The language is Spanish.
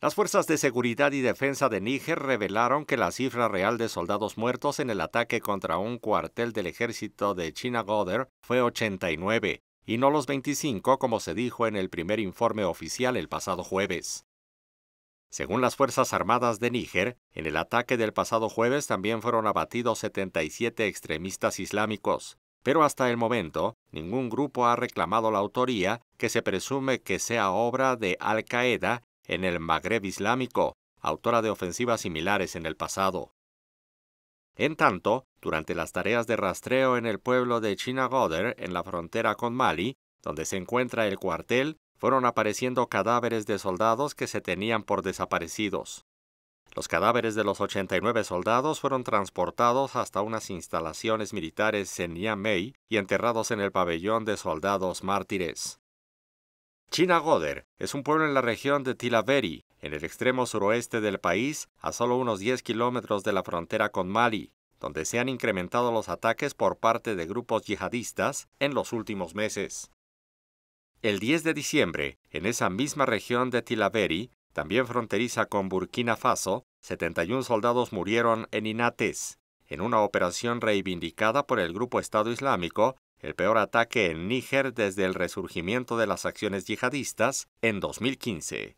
Las fuerzas de seguridad y defensa de Níger revelaron que la cifra real de soldados muertos en el ataque contra un cuartel del ejército de China fue 89, y no los 25 como se dijo en el primer informe oficial el pasado jueves. Según las Fuerzas Armadas de Níger, en el ataque del pasado jueves también fueron abatidos 77 extremistas islámicos, pero hasta el momento ningún grupo ha reclamado la autoría que se presume que sea obra de Al-Qaeda en el Magreb Islámico, autora de ofensivas similares en el pasado. En tanto, durante las tareas de rastreo en el pueblo de Chinagoder, en la frontera con Mali, donde se encuentra el cuartel, fueron apareciendo cadáveres de soldados que se tenían por desaparecidos. Los cadáveres de los 89 soldados fueron transportados hasta unas instalaciones militares en Niamey y enterrados en el pabellón de soldados mártires. China Goder es un pueblo en la región de Tilaveri, en el extremo suroeste del país, a solo unos 10 kilómetros de la frontera con Mali, donde se han incrementado los ataques por parte de grupos yihadistas en los últimos meses. El 10 de diciembre, en esa misma región de Tilaveri, también fronteriza con Burkina Faso, 71 soldados murieron en Inates, en una operación reivindicada por el grupo Estado Islámico, el peor ataque en Níger desde el resurgimiento de las acciones yihadistas en 2015.